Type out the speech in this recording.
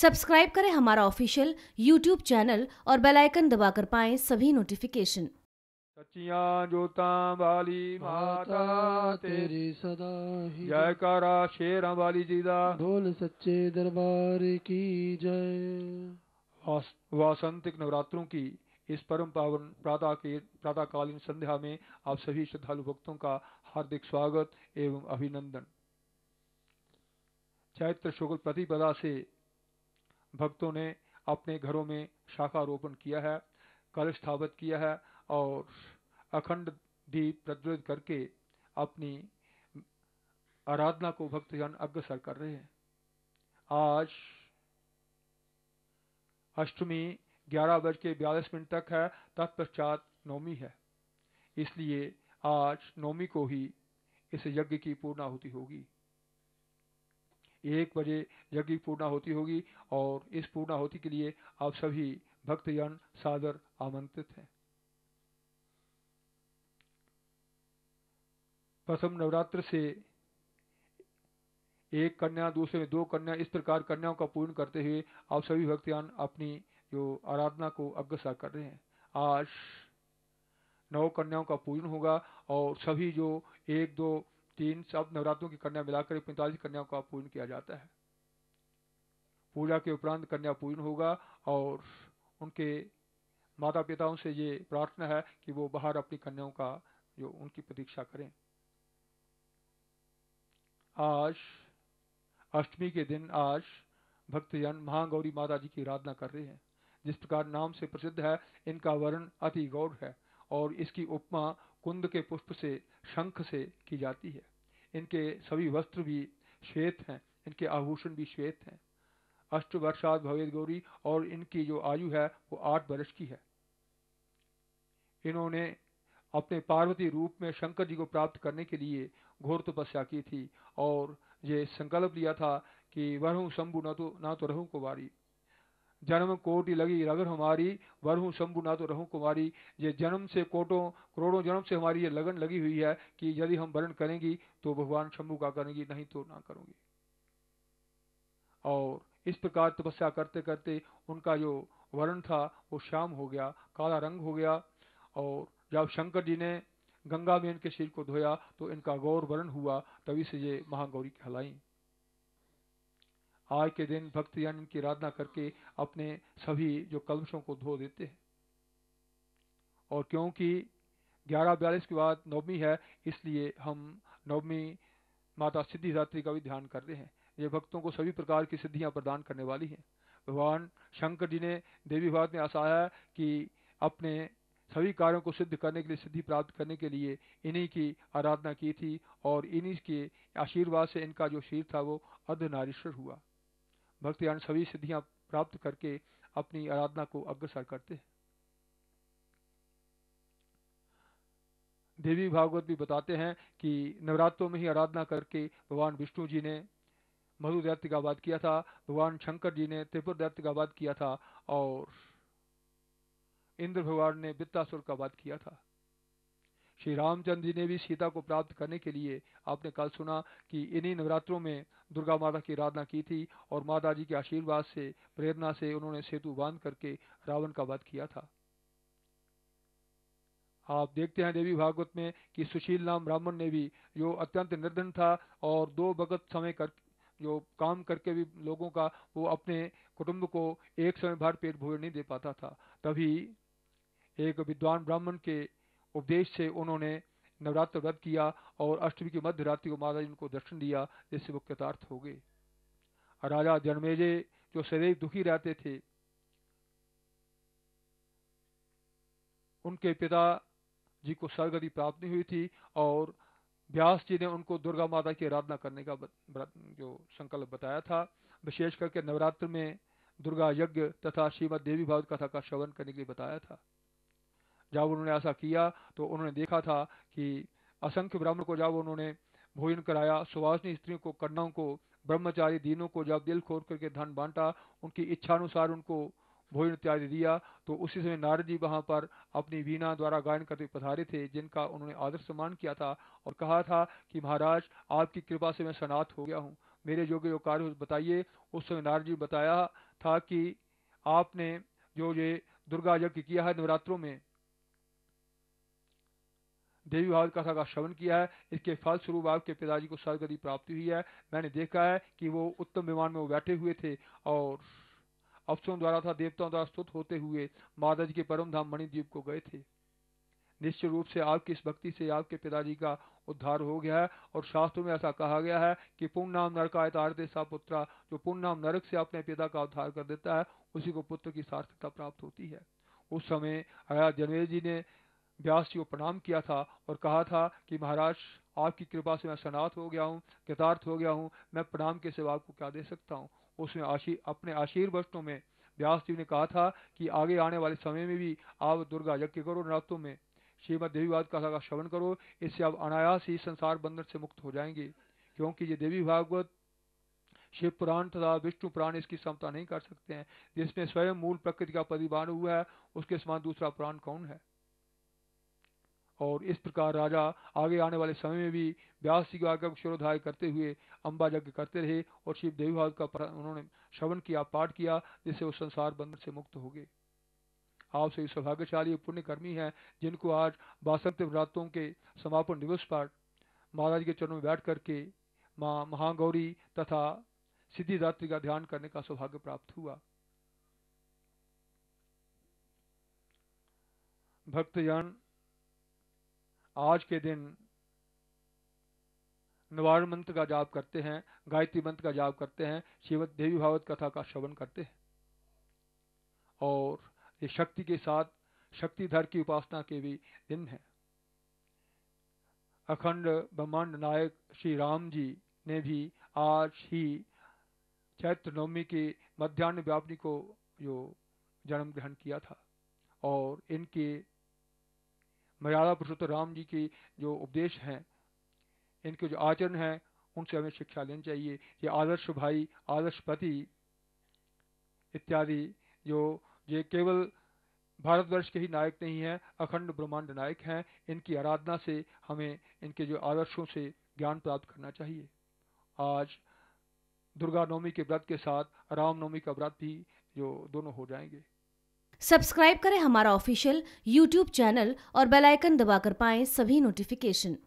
subscribe करें हमारा official YouTube channel और बेल आइकन दबाकर पाएं सभी नोटिफिकेशन सचिया जोता वाली माता तेरी सदा ही जयकारा शेरा वाली जीदा बोल सच्चे दरबार की जय वासंतिक नवरात्रों की इस परम पावन प्रातः के प्रातःकालीन संध्या में आप सभी श्रद्धालु भक्तों का हार्दिक स्वागत एवं अभिनंदन चैत्र शुक्ल प्रतिपदा से भक्तों ने अपने घरों में शाखा रोपण किया है कल स्थापित किया है और अखंड दीप प्रज्वलित करके अपनी आराधना को भक्तजन अग्रसर कर रहे हैं आज अष्टमी ग्यारह बज के बयालीस मिनट तक है तत्पश्चात नौमी है इसलिए आज नौमी को ही इस यज्ञ की पूर्णा होती होगी एक बजे यज्ञ पूर्णा होती होगी और इस होती के लिए आप सभी भक्तजन सादर आमंत्रित हैं प्रथम नवरात्र से एक कन्या दूसरे में दो कन्या इस प्रकार कन्याओं का पूर्ण करते हुए आप सभी भक्तयान अपनी जो आराधना को अग्रसर कर रहे हैं आज नौ कन्याओं का पूजन होगा और सभी जो एक दो तीन सब नवरात्रों की कन्या मिलाकर पैंतालीस कन्याओं का पूर्ण किया जाता है पूजा के उपरांत कन्या पूर्ण होगा और उनके माता पिताओं से ये प्रार्थना है कि वो बाहर अपनी कन्याओं का जो उनकी प्रतीक्षा करें आज अष्टमी के दिन आज भक्तजन महागौरी माता जी की आराधना कर रहे हैं जिस प्रकार नाम से प्रसिद्ध है इनका वर्ण अति गौर है और इसकी उपमा कुंद के पुष्प से शंख से की जाती है इनके सभी वस्त्र भी श्वेत हैं इनके आभूषण भी श्वेत हैं अष्ट वर्षात भवेद गौरी और इनकी जो आयु है वो आठ वर्ष की है इन्होंने अपने पार्वती रूप में शंकर जी को प्राप्त करने के लिए घोर तपस्या की थी और ये संकल्प लिया था कि वह शंभु न तो ना तो रहू को वारी जन्म कोटि लगी लगन हमारी वरु शंभु ना तो रहूँ कुमारी ये जन्म से कोटों करोड़ों जन्म से हमारी ये लगन लगी हुई है कि यदि हम वरण करेंगी तो भगवान शंभु का करेंगी नहीं तो ना करूंगी और इस प्रकार तपस्या करते करते उनका जो वर्ण था वो श्याम हो गया काला रंग हो गया और जब शंकर जी ने गंगा में इनके शरीर को धोया तो इनका गौर वर्ण हुआ तभी से ये महागौरी कहलाई आज के दिन भक्ति यानी की आराधना करके अपने सभी जो कलमशों को धो देते हैं और क्योंकि ग्यारह बयालीस के बाद नवमी है इसलिए हम नवमी माता सिद्धि का भी ध्यान कर रहे हैं ये भक्तों को सभी प्रकार की सिद्धियां प्रदान करने वाली हैं भगवान शंकर जी ने देवी भारत में है कि अपने सभी कार्यों को सिद्ध करने के लिए सिद्धि प्राप्त करने के लिए इन्हीं की आराधना की थी और इन्हीं के आशीर्वाद से इनका जो शरीर था वो अर्धनारीश्वर हुआ भक्ति ज्ञान सभी सिद्धियां प्राप्त करके अपनी आराधना को अग्रसर करते हैं देवी भागवत भी बताते हैं कि नवरात्रों में ही आराधना करके भगवान विष्णु जी ने मधु दैत्य का वाद किया था भगवान शंकर जी ने त्रिपुर दैत्य का वाद किया था और इंद्र भगवान ने वित्तासुर का वाद किया था श्री रामचंद्र जी ने भी सीता को प्राप्त करने के लिए आपने कल सुना कि इन्हीं नवरात्रों में दुर्गा माता की आराधना की थी और माता जी के आशीर्वाद से प्रेरणा से उन्होंने सेतु बांध करके रावण का वध किया था आप देखते हैं देवी भागवत में कि सुशील नाम ब्राह्मण ने भी जो अत्यंत निर्धन था और दो भगत समय कर जो काम करके भी लोगों का वो अपने कुटुंब को एक समय भर पेट भोजन नहीं दे पाता था तभी एक विद्वान ब्राह्मण के उपदेश से उन्होंने नवरात्र व्रत किया और अष्टमी की मध्य रात्रि को माता जी उनको दर्शन दिया जिससे वो कृतार्थ हो गए राजा जनमेजे जो सदैव दुखी रहते थे उनके पिता जी को सरगति प्राप्त नहीं हुई थी और व्यास जी ने उनको दुर्गा माता की आराधना करने का जो संकल्प बताया था विशेष करके नवरात्र में दुर्गा यज्ञ तथा श्रीमद देवी भागवत कथा का श्रवण करने के लिए बताया था जब उन्होंने ऐसा किया तो उन्होंने देखा था कि असंख्य ब्राह्मण को जब उन्होंने भोजन कराया सुवासनी स्त्रियों को कन्याओं को ब्रह्मचारी दीनों को जब दिल खोल करके धन बांटा उनकी इच्छानुसार उनको भोजन इत्यादि दिया तो उसी समय नारद जी वहां पर अपनी वीणा द्वारा गायन करते पधारे थे जिनका उन्होंने आदर सम्मान किया था और कहा था कि महाराज आपकी कृपा से मैं सनात हो गया हूँ मेरे योग्य जो कार्य बताइए उस समय नारद जी बताया था कि आपने जो ये दुर्गा यज्ञ किया है नवरात्रों में देवी भाव कथा का श्रवण किया है इसके फलस्वरूप आपके पिताजी को सदगति प्राप्ति हुई है मैंने देखा है कि वो उत्तम विमान में बैठे हुए थे और अफसरों द्वारा था देवताओं द्वारा स्तुत होते हुए माता के परम धाम मणिद्वीप को गए थे निश्चित रूप से आपकी इस भक्ति से आपके पिताजी का उद्धार हो गया है और शास्त्रों में ऐसा कहा गया है कि पूर्ण नाम नरक आयतारे सा पुत्रा जो पूर्ण नाम नरक से अपने पिता का उद्धार कर देता है उसी को पुत्र की सार्थकता प्राप्त होती है उस समय जनवेद जी ने व्यास जी को प्रणाम किया था और कहा था कि महाराज आपकी कृपा से मैं सनात हो गया हूँ कृतार्थ हो गया हूँ मैं प्रणाम के सिवा आपको क्या दे सकता हूँ उसमें आशी, अपने आशीर्वचनों में व्यास जी ने कहा था कि आगे आने वाले समय में भी आप दुर्गा यज्ञ करो नवरात्रों में श्रीमद देवीवाद कथा का श्रवण करो इससे आप अनायास ही संसार बंधन से मुक्त हो जाएंगे क्योंकि ये देवी भागवत शिव पुराण तथा विष्णु पुराण इसकी समता नहीं कर सकते हैं जिसमें स्वयं मूल प्रकृति का परिवार हुआ है उसके समान दूसरा पुराण कौन है और इस प्रकार राजा आगे आने वाले समय में भी व्यास जी का क्षरोधाय करते हुए अम्बा यज्ञ करते रहे और शिव देवीभाग का उन्होंने श्रवण किया पाठ किया जिससे वो संसार बंधन से मुक्त हो गए आप सभी सौभाग्यशाली पुण्यकर्मी हैं जिनको आज बासंत व्रातों के समापन दिवस पर महाराज के चरणों में बैठ करके माँ महागौरी तथा सिद्धिदात्री का ध्यान करने का सौभाग्य प्राप्त हुआ भक्तजन आज के दिन नवार मंत्र का जाप करते हैं गायत्री मंत्र का जाप करते हैं शिव देवी भागवत कथा का श्रवण करते हैं और ये शक्ति के साथ शक्तिधर की उपासना के भी दिन है अखंड ब्रह्मांड नायक श्री राम जी ने भी आज ही चैत्र नवमी के मध्यान्ह व्यापनी को जो जन्म ग्रहण किया था और इनके मर्यादा पुरुषोत्तम राम जी की जो उपदेश हैं इनके जो आचरण हैं उनसे हमें शिक्षा लेनी चाहिए ये आदर्श भाई आदर्श पति इत्यादि जो ये केवल भारतवर्ष के ही नायक नहीं हैं अखंड ब्रह्मांड नायक हैं इनकी आराधना से हमें इनके जो आदर्शों से ज्ञान प्राप्त करना चाहिए आज दुर्गा नवमी के व्रत के साथ रामनवमी का व्रत भी जो दोनों हो जाएंगे सब्सक्राइब करें हमारा ऑफिशियल यूट्यूब चैनल और बेल आइकन दबाकर पाएं सभी नोटिफिकेशन